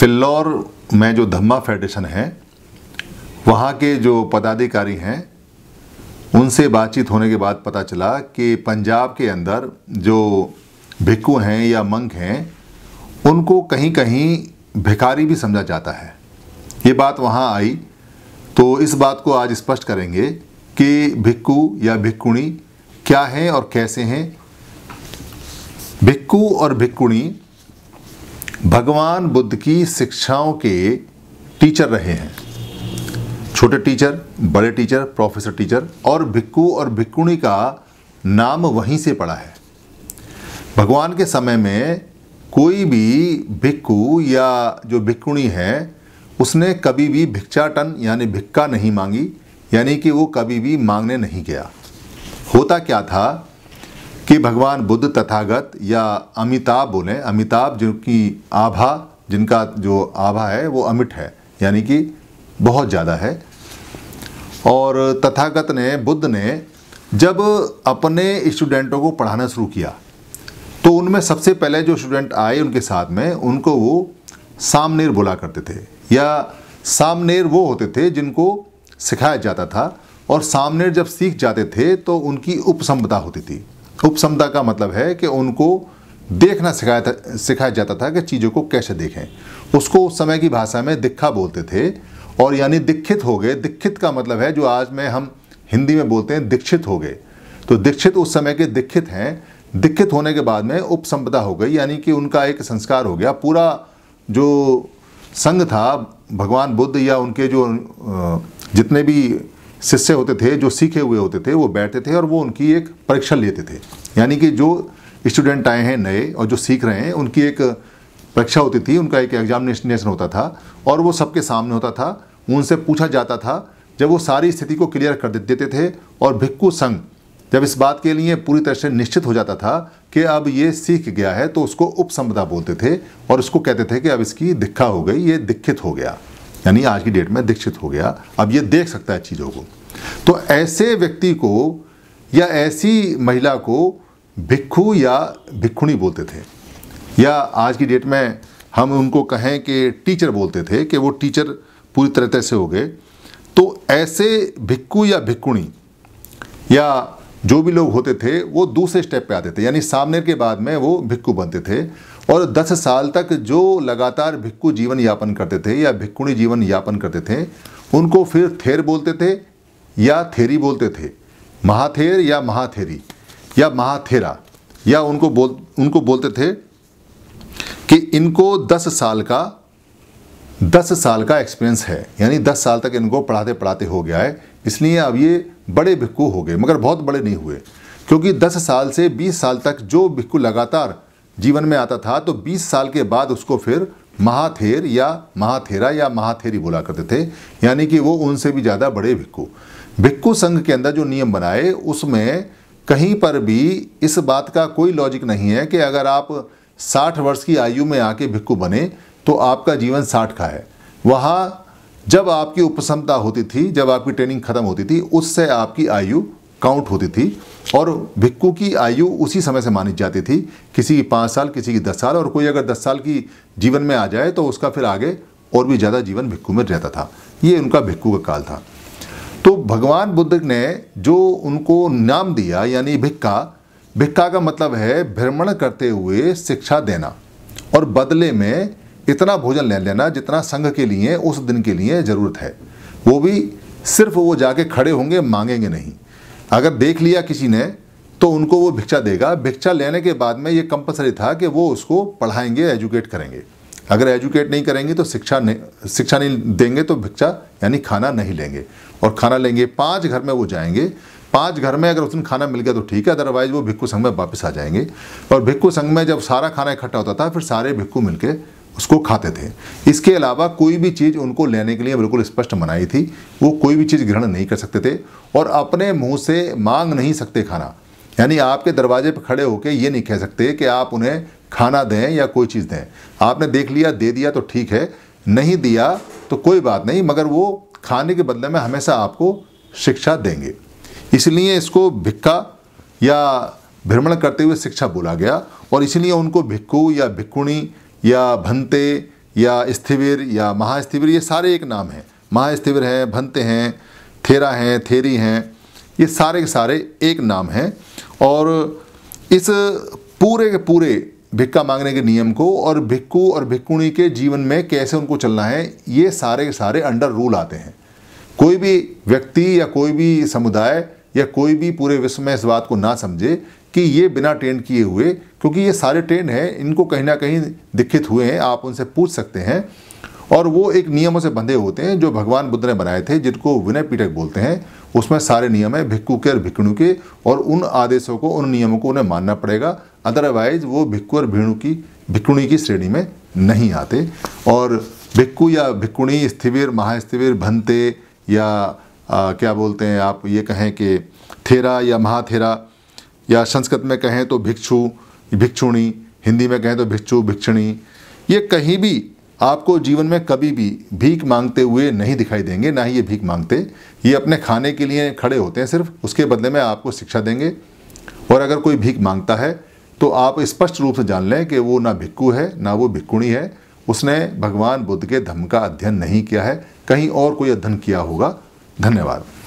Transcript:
फिल्लौर में जो धम्मा फेडरेशन है वहाँ के जो पदाधिकारी हैं उनसे बातचीत होने के बाद पता चला कि पंजाब के अंदर जो भिक्कू हैं या मंक हैं उनको कहीं कहीं भिखारी भी समझा जाता है ये बात वहाँ आई तो इस बात को आज स्पष्ट करेंगे कि भिक्कू या भिक्कुणी क्या हैं और कैसे हैं भिक्कू और भिक्कुणी भगवान बुद्ध की शिक्षाओं के टीचर रहे हैं छोटे टीचर बड़े टीचर प्रोफेसर टीचर और भिक्कू और भिक्खुणी का नाम वहीं से पड़ा है भगवान के समय में कोई भी भिक्कू या जो भिक्खुणी है उसने कभी भी भिक्षाटन यानी भिक्का नहीं मांगी यानी कि वो कभी भी मांगने नहीं गया होता क्या था कि भगवान बुद्ध तथागत या अमिताभ बोलें अमिताभ जो आभा जिनका जो आभा है वो अमिट है यानी कि बहुत ज़्यादा है और तथागत ने बुद्ध ने जब अपने स्टूडेंटों को पढ़ाना शुरू किया तो उनमें सबसे पहले जो स्टूडेंट आए उनके साथ में उनको वो सामनेर बोला करते थे या सामनेर वो होते थे जिनको सिखाया जाता था और सामनेर जब सीख जाते थे तो उनकी उपसम्पदा होती थी उपसमता का मतलब है कि उनको देखना सिखाया था सिखाया जाता था कि चीज़ों को कैसे देखें उसको उस समय की भाषा में दिखा बोलते थे और यानी दीक्षित हो गए दीक्षित का मतलब है जो आज में हम हिंदी में बोलते हैं दीक्षित हो गए तो दीक्षित उस समय के दीक्षित हैं दीक्षित होने के बाद में उपसंपदा हो गई यानी कि उनका एक संस्कार हो गया पूरा जो संघ था भगवान बुद्ध या उनके जो जितने भी शिष्य होते थे जो सीखे हुए होते थे वो बैठते थे और वो उनकी एक परीक्षा लेते थे यानी कि जो स्टूडेंट आए हैं नए और जो सीख रहे हैं उनकी एक परीक्षा होती थी उनका एक एग्जामिनेशन होता था और वो सबके सामने होता था उनसे पूछा जाता था जब वो सारी स्थिति को क्लियर कर देते थे और भिक्खु संघ जब इस बात के लिए पूरी तरह से निश्चित हो जाता था कि अब ये सीख गया है तो उसको उपसंपदा बोलते थे और उसको कहते थे कि अब इसकी दिक्खा हो गई ये दिक्खित हो गया यानी आज की डेट में दीक्षित हो गया अब ये देख सकता है चीज़ों को तो ऐसे व्यक्ति को या ऐसी महिला को भिक्खु या भिक्खुणी बोलते थे या आज की डेट में हम उनको कहें कि टीचर बोलते थे कि वो टीचर पूरी तरह से हो गए तो ऐसे भिक्खु या भिक्खुणी या जो भी लोग होते थे वो दूसरे स्टेप पे आते थे यानी सामने के बाद में वो भिक्खु बनते थे और 10 साल तक जो लगातार भिक्कु जीवन यापन करते थे या भिक्खुणी जीवन यापन करते थे उनको फिर थेर बोलते थे या थेरी बोलते थे महाथेर या महाथेरी या महाथेरा या उनको बोल उनको बोलते थे कि इनको 10 साल का 10 साल का एक्सपीरियंस है यानी 10 साल तक इनको पढ़ाते पढ़ाते हो गया है इसलिए अब ये बड़े भिक्कू हो गए मगर बहुत बड़े नहीं हुए क्योंकि 10 साल से 20 साल तक जो भिक्कू लगातार जीवन में आता था तो 20 साल के बाद उसको फिर महाथेर या महाथेरा या महाथेरी बोला करते थे यानी कि वो उनसे भी ज़्यादा बड़े भिक्खु भिक्खु संघ के अंदर जो नियम बनाए उसमें कहीं पर भी इस बात का कोई लॉजिक नहीं है कि अगर आप 60 वर्ष की आयु में आके भिक्खु बने तो आपका जीवन 60 का है वहाँ जब आपकी उपसमता होती थी जब आपकी ट्रेनिंग ख़त्म होती थी उससे आपकी आयु काउंट होती थी और भिक्कु की आयु उसी समय से मानी जाती थी किसी की पाँच साल किसी की दस साल और कोई अगर दस साल की जीवन में आ जाए तो उसका फिर आगे और भी ज़्यादा जीवन भिक्कू में रहता था ये उनका भिक्कू का काल था तो भगवान बुद्ध ने जो उनको नाम दिया यानी भिक्का भिक्का का मतलब है भ्रमण करते हुए शिक्षा देना और बदले में इतना भोजन ले लेना जितना संघ के लिए उस दिन के लिए ज़रूरत है वो भी सिर्फ वो जाके खड़े होंगे मांगेंगे नहीं अगर देख लिया किसी ने तो उनको वो भिक्षा देगा भिक्षा लेने के बाद में ये कंपलसरी था कि वो उसको पढ़ाएंगे एजुकेट करेंगे अगर एजुकेट नहीं करेंगे तो शिक्षा नहीं शिक्षा नहीं देंगे तो भिक्षा यानी खाना नहीं लेंगे और खाना लेंगे पांच घर में वो जाएंगे पांच घर में अगर उस दिन खाना मिल गया तो ठीक है अदरवाइज वो भिक्खु संघ में वापस आ जाएंगे और भिक्खु संघ में जब सारा खाना इकट्ठा होता था फिर सारे भिक्खु मिलकर उसको खाते थे इसके अलावा कोई भी चीज़ उनको लेने के लिए बिल्कुल स्पष्ट मनाई थी वो कोई भी चीज़ ग्रहण नहीं कर सकते थे और अपने मुंह से मांग नहीं सकते खाना यानी आपके दरवाजे पर खड़े होकर ये नहीं कह सकते कि आप उन्हें खाना दें या कोई चीज़ दें आपने देख लिया दे दिया तो ठीक है नहीं दिया तो कोई बात नहीं मगर वो खाने के बदले में हमेशा आपको शिक्षा देंगे इसलिए इसको भिक्का या भ्रमण करते हुए शिक्षा बोला गया और इसलिए उनको भिक्खु या भिक्खुणी या भंते या स्थिविर या महास्थिविर ये सारे एक नाम हैं महास्थिविर हैं भंते हैं थेरा हैं थेरी हैं ये सारे के सारे एक नाम हैं और इस पूरे के पूरे भिक्का मांगने के नियम को और भिक्कू और भिक्खुणी के जीवन में कैसे उनको चलना है ये सारे के सारे अंडर रूल आते हैं कोई भी व्यक्ति या कोई भी समुदाय या कोई भी पूरे विश्व में इस बात को ना समझे कि ये बिना ट्रेंड किए हुए क्योंकि ये सारे ट्रेंड हैं इनको कहीं ना कहीं दिक्कत हुए हैं आप उनसे पूछ सकते हैं और वो एक नियमों से बंधे होते हैं जो भगवान बुद्ध ने बनाए थे जिनको विनय पीठक बोलते हैं उसमें सारे नियम हैं भिक्खु के और भिक्षणु के और उन आदेशों को उन नियमों को उन्हें मानना पड़ेगा अदरवाइज वो भिक्खु और भिणु की भिक्षुणी की श्रेणी में नहीं आते और भिक्खु या भिक्षुणी स्थिविर महास्थिविर भंते या आ, क्या बोलते हैं आप ये कहें कि थेरा या महाथेरा या संस्कृत में कहें तो भिक्षु भिक्षुणी हिंदी में कहें तो भिक्षु भिक्षुणी ये कहीं भी आपको जीवन में कभी भी भीख मांगते हुए नहीं दिखाई देंगे ना ही ये भीख मांगते ये अपने खाने के लिए खड़े होते हैं सिर्फ उसके बदले में आपको शिक्षा देंगे और अगर कोई भीख मांगता है तो आप स्पष्ट रूप से जान लें कि वो ना भिक्कू है ना वो भिक्कुणी है उसने भगवान बुद्ध के धम का अध्ययन नहीं किया है कहीं और कोई अध्ययन किया होगा धन्यवाद